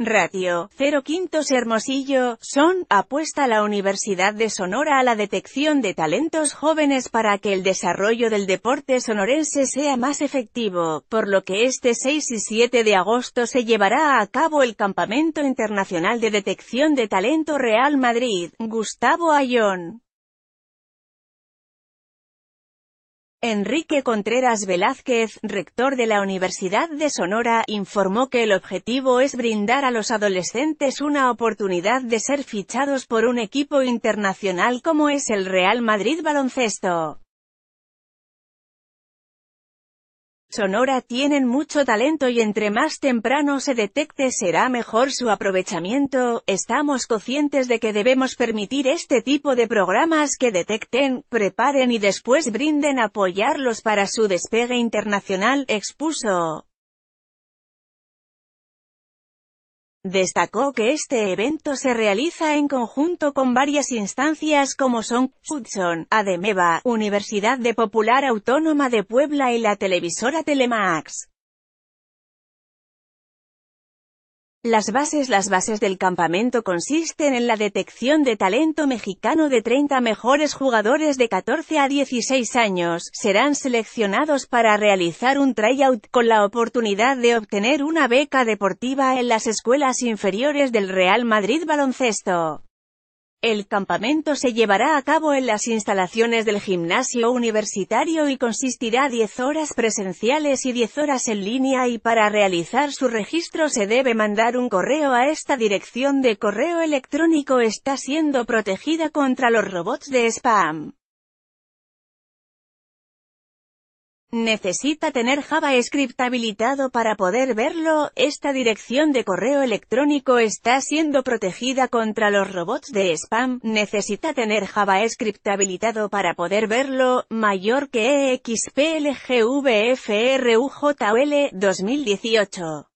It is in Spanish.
Ratio 0 quintos Hermosillo, son, apuesta la Universidad de Sonora a la detección de talentos jóvenes para que el desarrollo del deporte sonorense sea más efectivo, por lo que este 6 y 7 de agosto se llevará a cabo el Campamento Internacional de Detección de Talento Real Madrid, Gustavo Ayón. Enrique Contreras Velázquez, rector de la Universidad de Sonora, informó que el objetivo es brindar a los adolescentes una oportunidad de ser fichados por un equipo internacional como es el Real Madrid Baloncesto. Sonora tienen mucho talento y entre más temprano se detecte será mejor su aprovechamiento, estamos conscientes de que debemos permitir este tipo de programas que detecten, preparen y después brinden apoyarlos para su despegue internacional, expuso. Destacó que este evento se realiza en conjunto con varias instancias como son, Hudson, Ademeva, Universidad de Popular Autónoma de Puebla y la televisora Telemax. Las bases Las bases del campamento consisten en la detección de talento mexicano de 30 mejores jugadores de 14 a 16 años, serán seleccionados para realizar un tryout, con la oportunidad de obtener una beca deportiva en las escuelas inferiores del Real Madrid Baloncesto. El campamento se llevará a cabo en las instalaciones del gimnasio universitario y consistirá 10 horas presenciales y 10 horas en línea y para realizar su registro se debe mandar un correo a esta dirección de correo electrónico está siendo protegida contra los robots de spam. Necesita tener JavaScript habilitado para poder verlo, esta dirección de correo electrónico está siendo protegida contra los robots de spam, necesita tener JavaScript habilitado para poder verlo, mayor que EXPLGVFRUJL 2018.